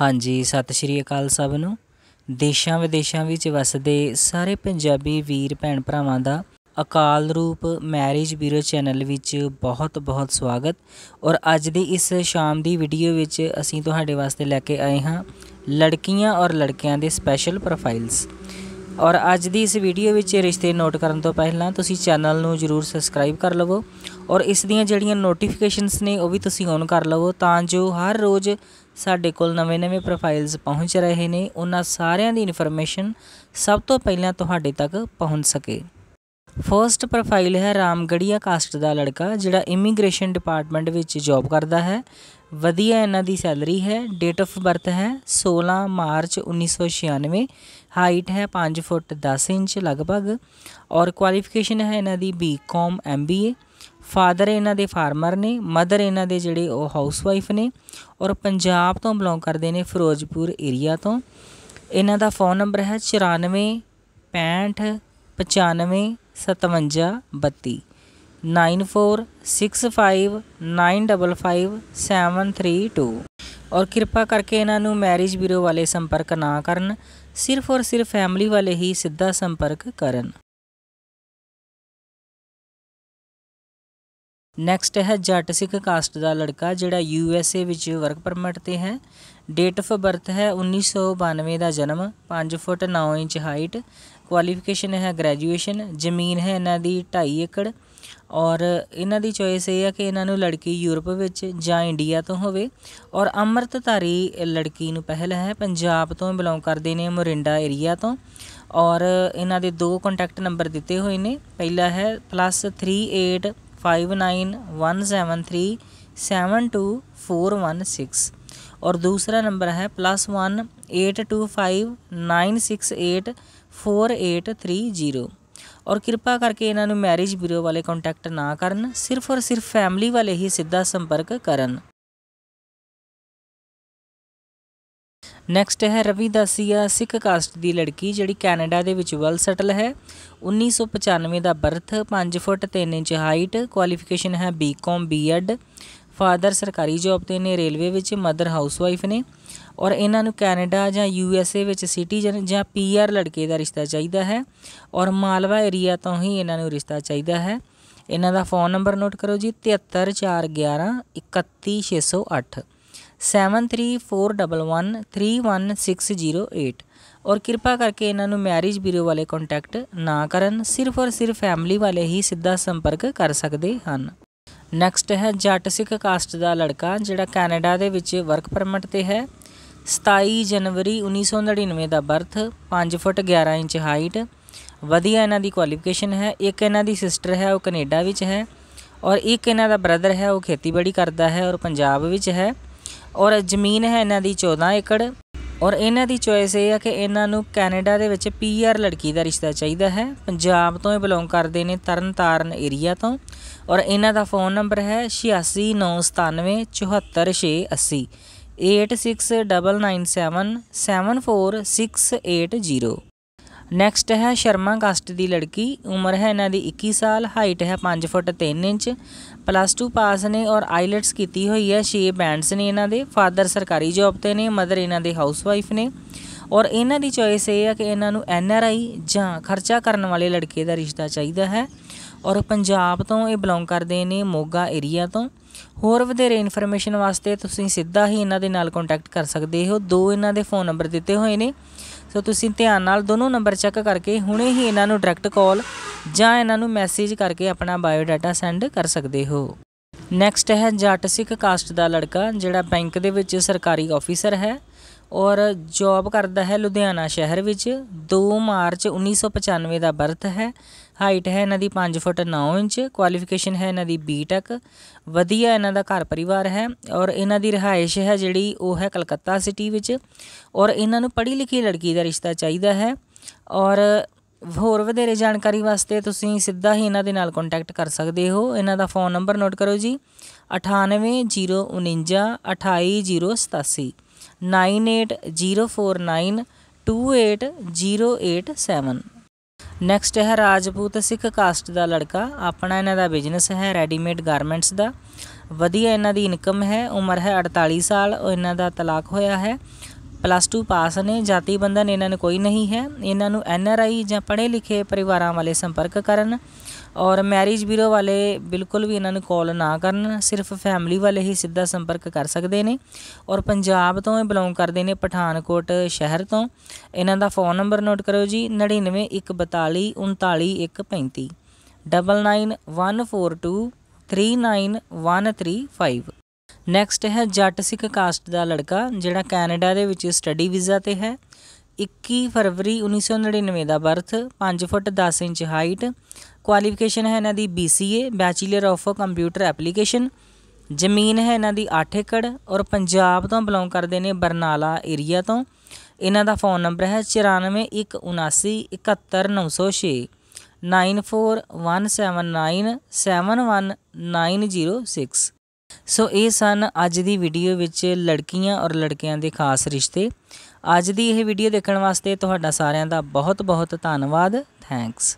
ਹਾਂਜੀ ਸਤਿ ਸ਼੍ਰੀ ਅਕਾਲ ਸਭ ਨੂੰ ਦੇਸ਼ਾਂ ਵਿਦੇਸ਼ਾਂ ਵਿੱਚ ਵਸਦੇ ਸਾਰੇ ਪੰਜਾਬੀ ਵੀਰ ਭੈਣ ਭਰਾਵਾਂ ਦਾ ਅਕਾਲ ਰੂਪ ਮੈਰਿਜ ਬਿਊਰੋ ਚੈਨਲ ਵਿੱਚ ਬਹੁਤ-ਬਹੁਤ ਸਵਾਗਤ ਔਰ ਅੱਜ ਦੀ ਇਸ ਸ਼ਾਮ ਦੀ ਵੀਡੀਓ ਵਿੱਚ ਅਸੀਂ ਤੁਹਾਡੇ ਵਾਸਤੇ ਲੈ ਕੇ ਆਏ ਹਾਂ ਲੜਕੀਆਂ ਔਰ ਲੜਕਿਆਂ ਦੇ ਸਪੈਸ਼ਲ ਪ੍ਰੋਫਾਈਲਸ ਔਰ ਅੱਜ ਦੀ ਇਸ ਵੀਡੀਓ ਵਿੱਚ ਰਿਸ਼ਤੇ ਨੋਟ ਕਰਨ ਤੋਂ ਪਹਿਲਾਂ ਤੁਸੀਂ ਚੈਨਲ ਨੂੰ ਜਰੂਰ ਸਬਸਕ੍ਰਾਈਬ ਕਰ ਲਵੋ ਔਰ ਇਸ ਦੀਆਂ ਜਿਹੜੀਆਂ ਨੋਟੀਫਿਕੇਸ਼ਨਸ ਨੇ ਉਹ ਵੀ ਤੁਸੀਂ ਔਨ ਕਰ ਲਵੋ ਤਾਂ ਜੋ ਹਰ ਰੋਜ਼ ਸਾਡੇ ਕੋਲ ਨਵੇਂ-ਨਵੇਂ ਪ੍ਰੋਫਾਈਲਸ ਪਹੁੰਚ ਰਹੇ ਨੇ ਉਹਨਾਂ ਸਾਰਿਆਂ ਦੀ ਇਨਫੋਰਮੇਸ਼ਨ ਸਭ ਤੋਂ ਪਹਿਲਾਂ ਤੁਹਾਡੇ ਤੱਕ ਪਹੁੰਚ ਸਕੇ ਫਰਸਟ ਪ੍ਰੋਫਾਈਲ ਹੈ ਰਾਮਗੜੀਆ ਕਾਸਟ ਦਾ ਲੜਕਾ ਜਿਹੜਾ ਇਮੀਗ੍ਰੇਸ਼ਨ ਡਿਪਾਰਟਮੈਂਟ ਵਿੱਚ ਜੌਬ ਕਰਦਾ ਹੈ ਵਧੀਆ ਇਹਨਾਂ ਦੀ ਸੈਲਰੀ ਹੈ ਡੇਟ ਆਫ ਬਰਥ ਹੈ 16 ਮਾਰਚ 1996 ਹਾਈਟ ਹੈ 5 ਫੁੱਟ 10 ਇੰਚ ਲਗਭਗ ਔਰ ਕੁਆਲੀਫਿਕੇਸ਼ਨ ਹੈ ਇਹਨਾਂ ਦੀ ਬੀਕਾਮ ਐਮਬੀਏ ਫਾਦਰ ਇਹਨਾਂ ਦੇ ਫਾਰਮਰ ਨੇ ਮਦਰ ਇਹਨਾਂ ਦੇ ਜਿਹੜੇ ਉਹ ਹਾਊਸਵਾਈਫ ਨੇ ਔਰ ਪੰਜਾਬ ਤੋਂ ਬਿਲੋਂਗ ਕਰਦੇ ਨੇ ਫਿਰੋਜ਼ਪੁਰ ਏਰੀਆ ਤੋਂ ਇਹਨਾਂ ਦਾ ਫੋਨ ਨੰਬਰ ਹੈ 94 65 95 9465955732 ਔਰ ਕਿਰਪਾ ਕਰਕੇ ਇਹਨਾਂ ਨੂੰ ਮੈਰਿਜ ਬਿਊਰੋ ਵਾਲੇ ਸੰਪਰਕ ਨਾ ਕਰਨ ਸਿਰਫ ਔਰ ਸਿਰਫ ਫੈਮਿਲੀ ਵਾਲੇ ਹੀ ਸਿੱਧਾ ਸੰਪਰਕ ਕਰਨ ਨੈਕਸਟ ਹੈ ਜੱਟ ਸਿੱਖ ਕਾਸਟ ਦਾ ਲੜਕਾ ਜਿਹੜਾ ਯੂ ਐਸ ਏ ਵਿੱਚ ਵਰਕ ਪਰਮਿਟ ਤੇ ਹੈ ਡੇਟ ਆਫ ਬਰਥ ਹੈ 1992 ਦਾ ਜਨਮ 5 ਫੁੱਟ 9 ਇੰਚ ਹਾਈਟ ਕੁਆਲੀਫਿਕੇਸ਼ਨ ਹੈ ਗ੍ਰੈਜੂਏਸ਼ਨ ਜ਼ਮੀਨ ਹੈ ਇਹਨਾਂ ਦੀ 2.5 ਏਕੜ ਔਰ ਇਹਨਾਂ ਦੀ ਚੋਇਸ ਇਹ ਹੈ ਕਿ ਇਹਨਾਂ ਨੂੰ ਲੜਕੀ ਯੂਰਪ ਵਿੱਚ ਜਾਂ ਇੰਡੀਆ ਤੋਂ ਹੋਵੇ ਔਰ ਅੰਮ੍ਰਿਤਧਾਰੀ ਲੜਕੀ ਨੂੰ ਪਹਿਲ ਹੈ ਪੰਜਾਬ ਤੋਂ ਬਿਲੋਂਗ ਕਰਦੇ ਨੇ ਮੋਰਿੰਡਾ ਏਰੀਆ ਤੋਂ ਔਰ ਇਹਨਾਂ ਦੇ ਦੋ ਕੰਟੈਕਟ ਨੰਬਰ ਦਿੱਤੇ ਹੋਏ ਨੇ ਪਹਿਲਾ ਹੈ +38591737241 ਔਰ ਦੂਸਰਾ ਨੰਬਰ ਹੈ +1825968 4830 ਔਰ ਕਿਰਪਾ ਕਰਕੇ ਇਹਨਾਂ ਨੂੰ ਮੈਰਿਜ ਬਿਊਰੋ ਵਾਲੇ ਕੰਟੈਕਟ ਨਾ ਕਰਨ ਸਿਰਫ ਔਰ ਸਿਰਫ ਫੈਮਿਲੀ ਵਾਲੇ ਹੀ ਸਿੱਧਾ ਸੰਪਰਕ ਕਰਨ ਨੈਕਸਟ ਹੈ ਰਵੀ ਦਾਸੀਆ ਸਿੱਖ ਕਾਸਟ ਦੀ ਲੜਕੀ ਜਿਹੜੀ ਕੈਨੇਡਾ ਦੇ ਵਿੱਚ ਵੈਲ ਸੈਟਲ ਹੈ 1995 ਦਾ birth 5 foot 3 inch height qualification ਹੈ ਬੀਕਾਮ ਬੀਐਡ ਫਾਦਰ ਸਰਕਾਰੀ ਜੌਬ ਤੇ ਨੇ ਰੇਲਵੇ ਵਿੱਚ ਮਦਰ ਹਾਊਸਵਾਈਫ ਨੇ ਔਰ ਇਹਨਾਂ ਨੂੰ ਕੈਨੇਡਾ ਜਾਂ ਯੂ ਐਸ ਏ ਵਿੱਚ ਸਿਟੀਜ਼ਨ ਜਾਂ ਪੀ ਆਰ ਲੜਕੇ ਦਾ ਰਿਸ਼ਤਾ ਚਾਹੀਦਾ ਹੈ ਔਰ ਮਾਲਵਾ ਏਰੀਆ ਤੋਂ ਹੀ ਇਹਨਾਂ ਨੂੰ ਰਿਸ਼ਤਾ ਚਾਹੀਦਾ ਹੈ ਇਹਨਾਂ ਦਾ ਫੋਨ ਨੰਬਰ ਨੋਟ ਕਰੋ ਜੀ 73411 31608 7341131608 ਔਰ ਕਿਰਪਾ ਕਰਕੇ ਇਹਨਾਂ ਨੂੰ ਮੈਰਿਜ ਬਿਊਰੋ ਵਾਲੇ ਕੰਟੈਕਟ ਨਾ ਕਰਨ ਸਿਰਫ ਔਰ ਸਿਰਫ ਫੈਮਿਲੀ ਵਾਲੇ ਹੀ ਸਿੱਧਾ ਸੰਪਰਕ ਕਰ ਸਕਦੇ ਹਨ ਨੈਕਸਟ ਹੈ ਜੱਟ ਸਿੱਖ ਕਾਸਟ ਦਾ ਲੜਕਾ ਜਿਹੜਾ ਕੈਨੇਡਾ ਦੇ ਵਿੱਚ ਵਰਕ ਪਰਮਿਟ ਤੇ ਹੈ 27 ਜਨਵਰੀ 1999 ਦਾ ਬਰਥ 5 ਫੁੱਟ 11 ਇੰਚ ਹਾਈਟ ਵਧੀਆ ਇਹਨਾਂ ਦੀ ਕੁਆਲੀਫਿਕੇਸ਼ਨ ਹੈ ਇੱਕ ਇਹਨਾਂ ਦੀ ਸਿਸਟਰ ਹੈ ਉਹ ਕੈਨੇਡਾ ਵਿੱਚ ਹੈ ਔਰ ਇੱਕ ਇਹਨਾਂ ਦਾ ਬ੍ਰਦਰ ਹੈ ਉਹ ਖੇਤੀਬਾੜੀ ਕਰਦਾ ਹੈ ਔਰ ਪੰਜਾਬ ਵਿੱਚ ਹੈ ਔਰ ਜ਼ਮੀਨ ਹੈ ਇਹਨਾਂ ਦੀ 14 ਏਕੜ ਔਰ ਇਹਨਾਂ ਦੀ ਚੋਇਸ ਇਹ ਹੈ ਕਿ ਇਹਨਾਂ ਨੂੰ ਕੈਨੇਡਾ ਦੇ ਵਿੱਚ ਪੀਆਰ ਲੜਕੀ ਦਾ ਰਿਸ਼ਤਾ ਚਾਹੀਦਾ ਹੈ ਪੰਜਾਬ ਤੋਂ ਇਹ ਬਿਲੋਂਗ ਕਰਦੇ ਨੇ ਤਰਨਤਾਰਨ ਏਰੀਆ ਤੋਂ ਔਰ ਇਹਨਾਂ ਦਾ ਫੋਨ ਨੰਬਰ ਹੈ 8697974680 8699774680 ਨੈਕਸਟ ਹੈ ਸ਼ਰਮਾ ਕਾਸਟ ਦੀ ਲੜਕੀ ਉਮਰ ਹੈ ਇਹਨਾਂ ਦੀ 21 ਸਾਲ ਹਾਈਟ ਹੈ 5 ਫੁੱਟ 3 ਇੰਚ ਪਲੱਸ 2 ਪਾਸ ਨੇ ਔਰ ਆਈਲੈਟਸ ਕੀਤੀ ਹੋਈ ਹੈ 6 ਬੈਂਡਸ ਨੇ ਇਹਨਾਂ ਦੇ ਫਾਦਰ ਸਰਕਾਰੀ ਜੌਬ ਤੇ ਨੇ ਮਦਰ ਇਹਨਾਂ ਦੇ ਹਾਊਸਵਾਈਫ ਨੇ ਔਰ ਇਹਨਾਂ ਦੀ ਚੋਇਸ ਇਹ ਹੈ ਕਿ ਇਹਨਾਂ ਨੂੰ ਐਨ ਆਰ ਆਈ ਜਾਂ ਖਰਚਾ ਕਰਨ ਵਾਲੇ ਲੜਕੇ ਦਾ ਰਿਸ਼ਤਾ ਚਾਹੀਦਾ ਹੈ ਔਰ ਪੰਜਾਬ ਤੋਂ ਇਹ ਬਿਲੋਂਗ ਕਰਦੇ ਨੇ ਮੋਗਾ ਏਰੀਆ ਤੋਂ ਹੋਰ ਵਧੇਰੇ ਇਨਫੋਰਮੇਸ਼ਨ ਵਾਸਤੇ ਤੁਸੀਂ ਸਿੱਧਾ ਹੀ ਇਹਨਾਂ ਦੇ ਨਾਲ ਕੰਟੈਕਟ ਕਰ ਸਕਦੇ ਹੋ ਦੋ ਇਹਨਾਂ ਦੇ ਫੋਨ ਨੰਬਰ ਦਿੱਤੇ ਹੋਏ ਨੇ ਸੋ ਤੁਸੀਂ ਧਿਆਨ ਨਾਲ ਦੋਨੋਂ ਨੰਬਰ ਚੈੱਕ ਕਰਕੇ ਹੁਣੇ ਹੀ ਇਹਨਾਂ ਨੂੰ ਡਾਇਰੈਕਟ ਕਾਲ ਜਾਂ ਇਹਨਾਂ ਨੂੰ ਮੈਸੇਜ ਕਰਕੇ ਆਪਣਾ ਬਾਇਓ ਡਾਟਾ ਸੈਂਡ ਕਰ ਸਕਦੇ ਹੋ ਨੈਕਸਟ ਹੈ ਜੱਟ ਸਿੱਖ ਕਾਸਟ ਦਾ ਲੜਕਾ ਜਿਹੜਾ ਬੈਂਕ ਦੇ ਵਿੱਚ ਸਰਕਾਰੀ ਆਫੀਸਰ ਹੈ ਔਰ ਜੌਬ ਕਰਦਾ ਹੈ ਲੁਧਿਆਣਾ ਸ਼ਹਿਰ ਵਿੱਚ 2 ਮਾਰਚ 1995 ਦਾ ਬਰਥ ਹੈ ਹਾਈਟ ਹੈ ਇਹਨਾਂ ਦੀ 5 ਫੁੱਟ 9 ਇੰਚ ਕੁਆਲੀਫਿਕੇਸ਼ਨ ਹੈ ਇਹਨਾਂ ਦੀ ਬੀਟੈਕ ਵਧੀਆ ਇਹਨਾਂ ਦਾ ਘਰ ਪਰਿਵਾਰ ਹੈ ਔਰ ਇਹਨਾਂ ਦੀ ਰਹਾਇਸ਼ ਹੈ ਜਿਹੜੀ ਉਹ ਹੈ ਕਲਕੱਤਾ ਸਿਟੀ ਵਿੱਚ ਔਰ ਇਹਨਾਂ ਨੂੰ ਪੜ੍ਹੀ ਲਿਖੀ ਲੜਕੀ ਦਾ ਰਿਸ਼ਤਾ ਚਾਹੀਦਾ ਹੈ ਔਰ ਹੋਰ ਵਧੇਰੇ ਜਾਣਕਾਰੀ ਵਾਸਤੇ ਤੁਸੀਂ ਸਿੱਧਾ ਹੀ ਇਹਨਾਂ ਦੇ ਨਾਲ ਕੰਟੈਕਟ ਕਰ ਸਕਦੇ ਹੋ ਇਹਨਾਂ ਦਾ ਫੋਨ ਨੰਬਰ ਨੋਟ ਕਰੋ ਜੀ 980449 28087 9804928087 ਨੈਕਸਟ ਹੈ ਰਾਜਪੂਤ ਸਿੱਖ ਕਾਸਟ ਦਾ ਲੜਕਾ ਆਪਣਾ ਇਹਨਾਂ ਦਾ ਬਿਜ਼ਨਸ ਹੈ ਰੈਡੀਮੇਡ ਗਾਰਮੈਂਟਸ ਦਾ ਵਧੀਆ ਇਹਨਾਂ ਦੀ ਇਨਕਮ ਹੈ ਉਮਰ ਹੈ 48 ਸਾਲ ਉਹ ਇਹਨਾਂ ਦਾ ਤਲਾਕ ਹੋਇਆ ਹੈ ਪਲੱਸ 2 ਪਾਸ ਨੇ ਜਾਤੀ ਬੰਧਨ ਇਹਨਾਂ ਨੂੰ ਕੋਈ ਨਹੀਂ ਹੈ ਇਹਨਾਂ ਨੂੰ ਐਨ ਆਰ ਆਈ ਜਾਂ ਪੜ੍ਹੇ ਲਿਖੇ ਪਰਿਵਾਰਾਂ ਵਾਲੇ ਸੰਪਰਕ ਕਰਨ ਔਰ ਮੈਰਿਜ ਬਿਊਰੋ ਵਾਲੇ ਬਿਲਕੁਲ ਵੀ ਇਹਨਾਂ ਨੂੰ ਕਾਲ ਨਾ ਕਰਨ ਸਿਰਫ ਫੈਮਿਲੀ ਵਾਲੇ ਹੀ ਸਿੱਧਾ ਸੰਪਰਕ ਕਰ ਸਕਦੇ ਨੇ ਔਰ ਪੰਜਾਬ ਤੋਂ ਇਹ ਬਿਲੋਂਗ ਕਰਦੇ ਨੇ ਪਠਾਨਕੋਟ ਸ਼ਹਿਰ ਤੋਂ ਇਹਨਾਂ ਦਾ ਫੋਨ ਨੰਬਰ ਨੋਟ ਕਰੋ ਜੀ 9914239135 9914239135 ਨੈਕਸਟ ਹੈ ਜੱਟ ਸਿੱਖ ਕਾਸਟ ਦਾ ਲੜਕਾ ਜਿਹੜਾ ਕੈਨੇਡਾ ਦੇ ਵਿੱਚ ਸਟੱਡੀ ਵੀਜ਼ਾ ਤੇ ਹੈ 21 ਫਰਵਰੀ 1999 ਦਾ birth 5 foot 10 inch height qualification ਹੈ ਇਹਨਾਂ ਦੀ BCA bachelor of computer application ਜ਼ਮੀਨ ਹੈ ਇਹਨਾਂ ਦੀ 8 ਏਕੜ ਔਰ ਪੰਜਾਬ ਤੋਂ ਬਿਲੋਂਗ ਕਰਦੇ ਨੇ ਬਰਨਾਲਾ ਏਰੀਆ ਤੋਂ ਇਹਨਾਂ ਦਾ ਫੋਨ ਨੰਬਰ ਹੈ 9419711906 9417971906 ਸੋ ਇਹ ਸਨ ਅੱਜ ਦੀ ਵੀਡੀਓ ਵਿੱਚ ਲੜਕੀਆਂ ਔਰ ਲੜਕਿਆਂ ਦੇ ਖਾਸ ਰਿਸ਼ਤੇ ਅੱਜ ਦੀ ਇਹ ਵੀਡੀਓ ਦੇਖਣ ਵਾਸਤੇ ਤੁਹਾਡਾ ਸਾਰਿਆਂ ਦਾ ਬਹੁਤ ਬਹੁਤ ਧੰਨਵਾਦ ਥੈਂਕਸ